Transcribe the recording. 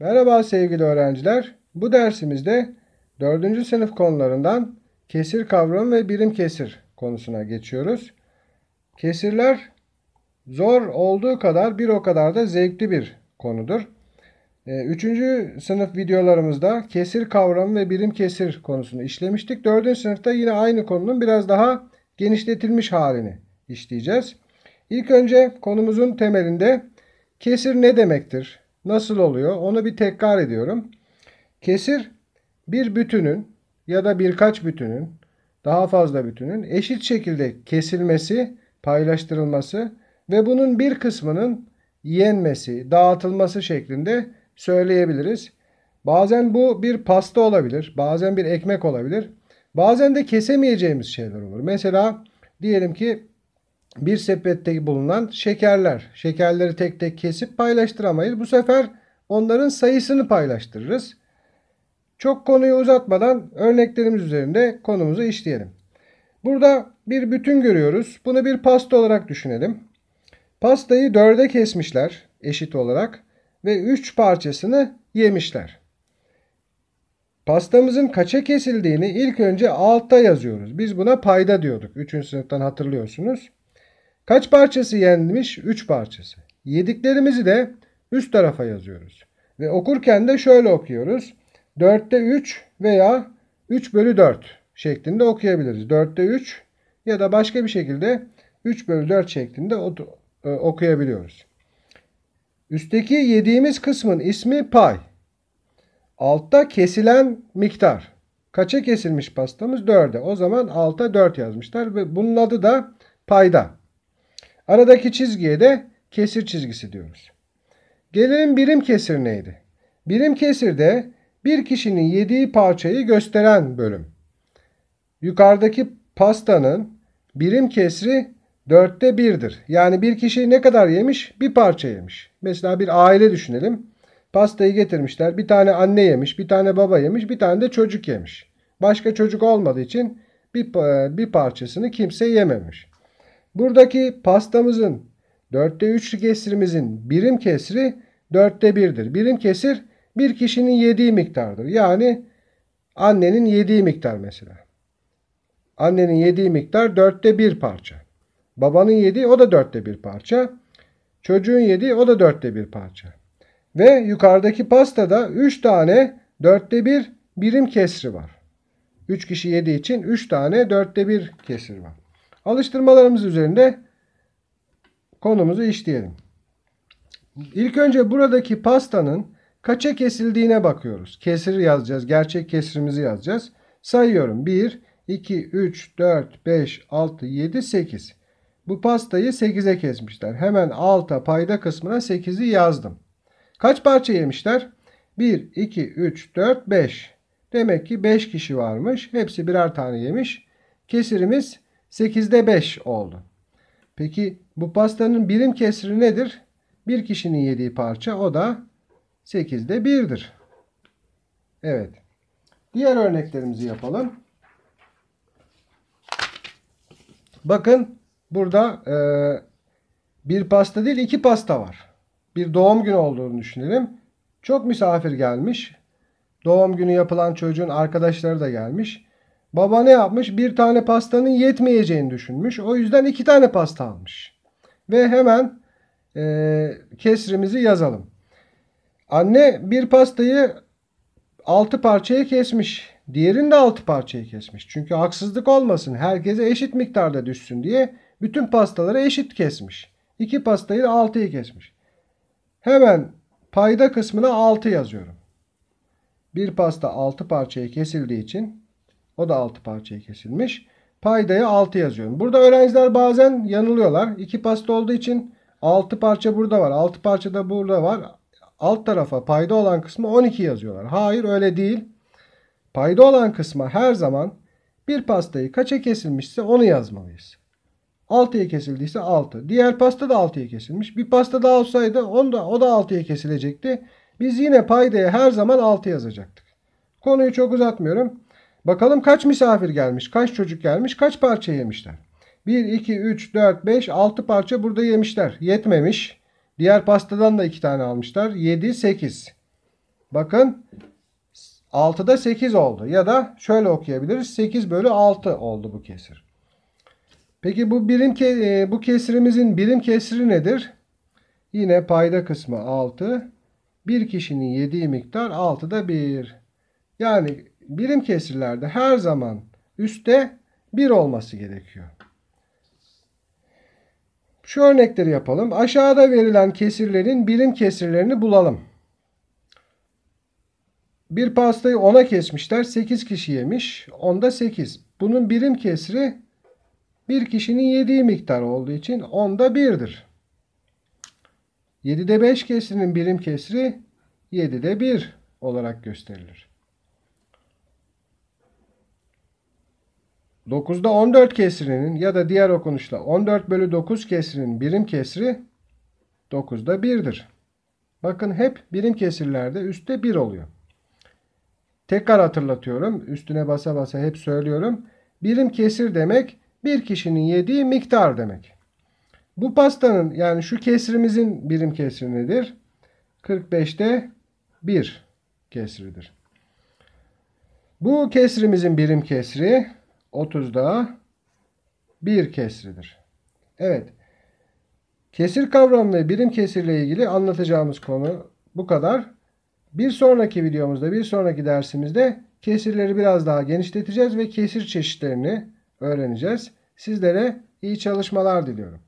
Merhaba sevgili öğrenciler. Bu dersimizde 4. sınıf konularından kesir kavramı ve birim kesir konusuna geçiyoruz. Kesirler zor olduğu kadar bir o kadar da zevkli bir konudur. 3. Ee, sınıf videolarımızda kesir kavramı ve birim kesir konusunu işlemiştik. 4. sınıfta yine aynı konunun biraz daha genişletilmiş halini işleyeceğiz. İlk önce konumuzun temelinde kesir ne demektir? nasıl oluyor? Onu bir tekrar ediyorum. Kesir bir bütünün ya da birkaç bütünün daha fazla bütünün eşit şekilde kesilmesi, paylaştırılması ve bunun bir kısmının yenmesi, dağıtılması şeklinde söyleyebiliriz. Bazen bu bir pasta olabilir, bazen bir ekmek olabilir. Bazen de kesemeyeceğimiz şeyler olur. Mesela diyelim ki bir sepette bulunan şekerler. Şekerleri tek tek kesip paylaştıramayız. Bu sefer onların sayısını paylaştırırız. Çok konuyu uzatmadan örneklerimiz üzerinde konumuzu işleyelim. Burada bir bütün görüyoruz. Bunu bir pasta olarak düşünelim. Pastayı dörde kesmişler eşit olarak ve üç parçasını yemişler. Pastamızın kaça kesildiğini ilk önce altta yazıyoruz. Biz buna payda diyorduk. Üçüncü sınıftan hatırlıyorsunuz. Kaç parçası yenmiş? 3 parçası. Yediklerimizi de üst tarafa yazıyoruz. Ve okurken de şöyle okuyoruz. 4'te 3 veya 3 bölü 4 şeklinde okuyabiliriz. 4'te 3 ya da başka bir şekilde 3 bölü 4 şeklinde e, okuyabiliyoruz. Üstteki yediğimiz kısmın ismi pay. Altta kesilen miktar. Kaça kesilmiş pastamız? 4'e. O zaman alta 4 yazmışlar ve bunun adı da payda. Aradaki çizgiye de kesir çizgisi diyoruz. Gelelim birim kesir neydi? Birim kesir de bir kişinin yediği parçayı gösteren bölüm. Yukarıdaki pastanın birim kesri dörtte birdir. Yani bir kişi ne kadar yemiş? Bir parça yemiş. Mesela bir aile düşünelim. Pastayı getirmişler. Bir tane anne yemiş, bir tane baba yemiş, bir tane de çocuk yemiş. Başka çocuk olmadığı için bir, e, bir parçasını kimse yememiş. Buradaki pastamızın dörtte üçlü kesirimizin birim kesri dörtte birdir. Birim kesir bir kişinin yediği miktardır. Yani annenin yediği miktar mesela. Annenin yediği miktar dörtte bir parça. Babanın yediği o da dörtte bir parça. Çocuğun yediği o da dörtte bir parça. Ve yukarıdaki pastada 3 tane dörtte bir birim kesri var. 3 kişi yediği için 3 tane dörtte bir kesir var. Alıştırmalarımız üzerinde konumuzu işleyelim. İlk önce buradaki pastanın kaça kesildiğine bakıyoruz. Kesir yazacağız. Gerçek kesirimizi yazacağız. Sayıyorum. 1, 2, 3, 4, 5, 6, 7, 8. Bu pastayı 8'e kesmişler. Hemen alta payda kısmına 8'i yazdım. Kaç parça yemişler? 1, 2, 3, 4, 5. Demek ki 5 kişi varmış. Hepsi birer tane yemiş. Kesirimiz 8'de 5 oldu. Peki bu pastanın birim kesri nedir? Bir kişinin yediği parça o da 8'de 1'dir. Evet. Diğer örneklerimizi yapalım. Bakın burada e, bir pasta değil iki pasta var. Bir doğum günü olduğunu düşünelim. Çok misafir gelmiş. Doğum günü yapılan çocuğun arkadaşları da gelmiş. Baba ne yapmış? Bir tane pastanın yetmeyeceğini düşünmüş. O yüzden iki tane pasta almış. Ve hemen e, kesrimizi yazalım. Anne bir pastayı altı parçaya kesmiş. Diğerini de altı parçaya kesmiş. Çünkü haksızlık olmasın. Herkese eşit miktarda düşsün diye bütün pastaları eşit kesmiş. İki pastayı da altıya kesmiş. Hemen payda kısmına altı yazıyorum. Bir pasta altı parçaya kesildiği için o da 6 parçaya kesilmiş. Paydaya 6 yazıyorum. Burada öğrenciler bazen yanılıyorlar. 2 pasta olduğu için 6 parça burada var. 6 parça da burada var. Alt tarafa payda olan kısmı 12 yazıyorlar. Hayır öyle değil. Payda olan kısma her zaman bir pastayı kaça kesilmişse onu yazmalıyız. 6'ya kesildiyse 6. Diğer pasta da 6'ya kesilmiş. Bir pasta daha olsaydı onu da, o da 6'ya kesilecekti. Biz yine paydaya her zaman 6 yazacaktık. Konuyu çok uzatmıyorum. Bakalım kaç misafir gelmiş, kaç çocuk gelmiş, kaç parça yemişler. 1, 2, 3, 4, 5, 6 parça burada yemişler. Yetmemiş. Diğer pastadan da 2 tane almışlar. 7, 8. Bakın 6'da 8 oldu. Ya da şöyle okuyabiliriz. 8 bölü 6 oldu bu kesir. Peki bu birim ke e, bu kesirimizin birim kesiri nedir? Yine payda kısmı 6. Bir kişinin yediği miktar 6'da 1. Yani birim kesirlerde her zaman üstte 1 olması gerekiyor. Şu örnekleri yapalım. Aşağıda verilen kesirlerin birim kesirlerini bulalım. Bir pastayı 10'a kesmişler. 8 kişi yemiş. 10'da 8. Bunun birim kesiri bir kişinin yediği miktar olduğu için 10'da 1'dir. 7'de 5 kesrinin birim kesri 7'de 1 olarak gösterilir. 9'da 14 kesrinin ya da diğer okunuşla 14 bölü 9 kesrinin birim kesri 9'da 1'dir. Bakın hep birim kesirlerde üstte 1 oluyor. Tekrar hatırlatıyorum. Üstüne basa basa hep söylüyorum. Birim kesir demek bir kişinin yediği miktar demek. Bu pastanın yani şu kesrimizin birim kesri nedir? 45'te 1 kesridir. Bu kesrimizin birim kesri 30 daha 1 kesridir. Evet. Kesir kavramı birim kesirle ilgili anlatacağımız konu bu kadar. Bir sonraki videomuzda, bir sonraki dersimizde kesirleri biraz daha genişleteceğiz ve kesir çeşitlerini öğreneceğiz. Sizlere iyi çalışmalar diliyorum.